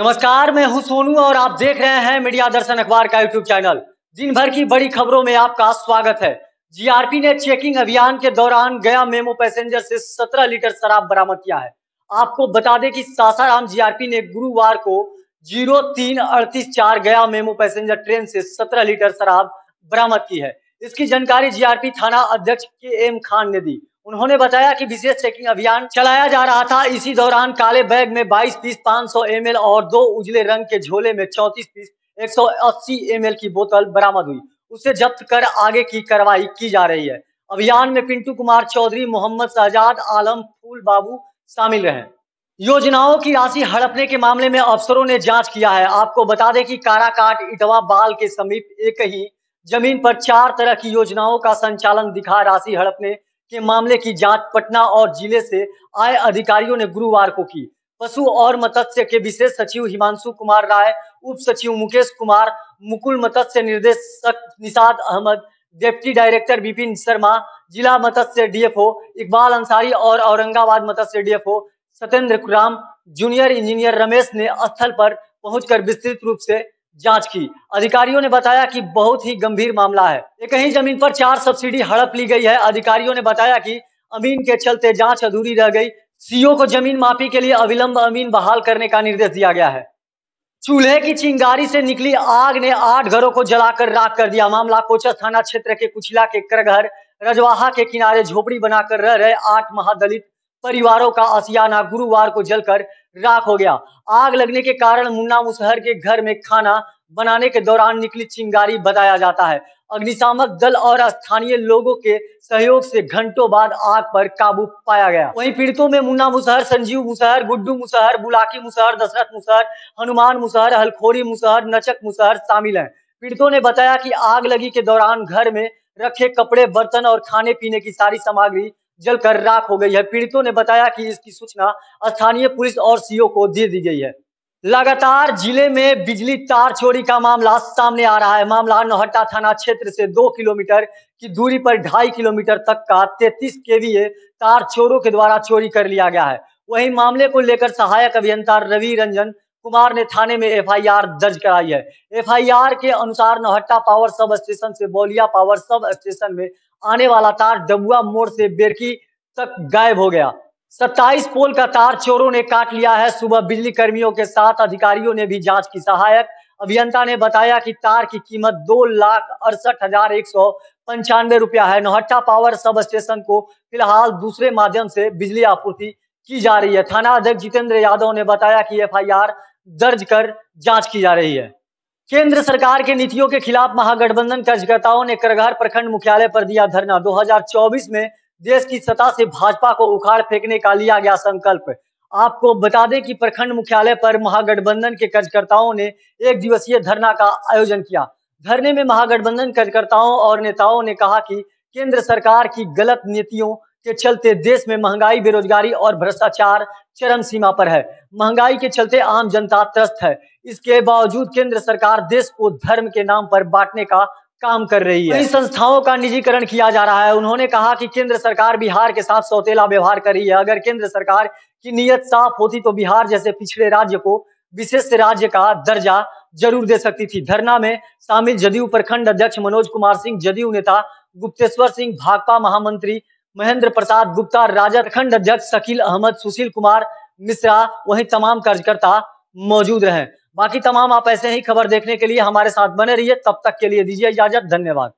नमस्कार मैं हूं सोनू और आप देख रहे हैं मीडिया दर्शन अखबार का यूट्यूब चैनल दिन भर की बड़ी खबरों में आपका स्वागत है जीआरपी ने चेकिंग अभियान के दौरान गया मेमो पैसेंजर से 17 लीटर शराब बरामद किया है आपको बता दें कि सासाराम जीआरपी ने गुरुवार को जीरो तीन अड़तीस चार गया मेमो पैसेंजर ट्रेन से सत्रह लीटर शराब बरामद की है इसकी जानकारी जीआरपी थाना अध्यक्ष के एम खान ने दी उन्होंने बताया कि विशेष चेकिंग अभियान चलाया जा रहा था इसी दौरान काले बैग में 22 पीस 500 सौ और दो उजले रंग के झोले में 34 पीस 180 सौ की बोतल बरामद हुई उसे जब्त कर आगे की कार्रवाई की जा रही है अभियान में पिंटू कुमार चौधरी मोहम्मद शहजाद आलम फूल बाबू शामिल रहे योजनाओं की राशि हड़पने के मामले में अफसरों ने जांच किया है आपको बता दें कि काराकाट इटवा बाल के समीप एक ही जमीन पर चार तरह की योजनाओं का संचालन दिखा राशि हड़पने के मामले की जांच पटना और जिले से आए अधिकारियों ने गुरुवार को की पशु और मत्स्य के विशेष सचिव हिमांशु कुमार राय उप सचिव मुकेश कुमार मुकुल मत्स्य निर्देशक निषाद अहमद डिप्टी डायरेक्टर विपिन शर्मा जिला मत्स्य डीएफओ इकबाल अंसारी और औरंगाबाद मत्स्य DFO Satyendra Ram junior engineer Ramesh ने स्थल पर पहुंचकर विस्तृत रूप से जांच की अधिकारियों ने बताया कि बहुत ही गंभीर मामला है एक ही जमीन पर चार सब्सिडी हड़प ली गई है अधिकारियों ने बताया कि अमीन के चलते जांच अधूरी रह गई सीओ को जमीन माफी के लिए अविलंब अमीन बहाल करने का निर्देश दिया गया है चूल्हे की चिंगारी से निकली आग ने आठ घरों को जलाकर राख कर दिया मामला कोचा थाना क्षेत्र के कुछला के करघर रजवाहा के किनारे झोपड़ी बनाकर रह रहे आठ महादलित परिवारों का असियाना गुरुवार को जलकर राख हो गया आग लगने के कारण मुन्ना मुसहर के घर में खाना बनाने के दौरान निकली चिंगारी बताया जाता है अग्निशामक दल और स्थानीय लोगों के सहयोग से घंटों बाद आग पर काबू पाया गया वहीं पीड़ितों में मुन्ना मुसहर संजीव मुसहर गुड्डू मुसहर बुलाकी मुसहर दशरथ मुसहर हनुमान मुसहर हलखोरी मुसहर नचक मुसहर शामिल हैं पीड़ितों ने बताया कि आग लगी के दौरान घर में रखे कपड़े बर्तन और खाने पीने की सारी सामग्री जलकर राख हो गई है पीड़ितों ने बताया कि इसकी सूचना स्थानीय पुलिस और सीओ को दे दी गई है लगातार जिले में बिजली तार चोरी का मामला सामने आ रहा है मामला नोहट्टा थाना क्षेत्र से दो किलोमीटर की दूरी पर ढाई किलोमीटर तक का तैतीस केवीए तार चोरों के द्वारा चोरी कर लिया गया है वही मामले को लेकर सहायक अभियंता रवि रंजन कुमार ने थाने में एफआईआर दर्ज कराई है एफआईआर के अनुसार नौहट्टा पावर सब स्टेशन से बोलिया पावर सब स्टेशन में आने वाला तार डबुआ मोड़ से बेरकी तक गायब हो गया 27 पोल का तार चोरों ने काट लिया है सुबह बिजली कर्मियों के साथ अधिकारियों ने भी जांच की सहायक अभियंता ने बताया कि तार की कीमत दो लाख अड़सठ हजार एक सौ पंचानवे रुपया है नोहट्टा पावर सब स्टेशन को फिलहाल दूसरे माध्यम से बिजली आपूर्ति की जा रही है थाना अध्यक्ष जितेंद्र यादव ने बताया कि एफआईआर दर्ज कर जांच की जा रही है केंद्र सरकार के नीतियों के खिलाफ महागठबंधन कार्यकर्ताओं ने करघार प्रखंड मुख्यालय पर दिया धरना 2024 में देश की सत्ता से भाजपा को उखाड़ फेंकने का लिया गया संकल्प आपको बता दें कि प्रखंड मुख्यालय पर महागठबंधन के कार्यकर्ताओं ने एक दिवसीय धरना का आयोजन किया धरने में महागठबंधन कार्यकर्ताओं और नेताओं ने कहा कि केंद्र सरकार की गलत नीतियों के चलते देश में महंगाई बेरोजगारी और भ्रष्टाचार चरम सीमा पर है महंगाई के चलते आम जनता त्रस्त है इसके बावजूद केंद्र सरकार देश को धर्म के नाम पर बांटने का काम कर रही है संस्थाओं का निजीकरण किया जा रहा है उन्होंने कहा कि केंद्र सरकार बिहार के साथ सौतेला व्यवहार कर रही है अगर केंद्र सरकार की नीयत साफ होती तो बिहार जैसे पिछड़े राज्य को विशेष राज्य का दर्जा जरूर दे सकती थी धरना में शामिल जदयू प्रखंड अध्यक्ष मनोज कुमार सिंह जदयू नेता गुप्तेश्वर सिंह भाकपा महामंत्री महेंद्र प्रसाद गुप्ता राजद खंड अध्यक्ष शकील अहमद सुशील कुमार मिश्रा वही तमाम कार्यकर्ता मौजूद रहे बाकी तमाम आप ऐसे ही खबर देखने के लिए हमारे साथ बने रहिए तब तक के लिए दीजिए इजाजत धन्यवाद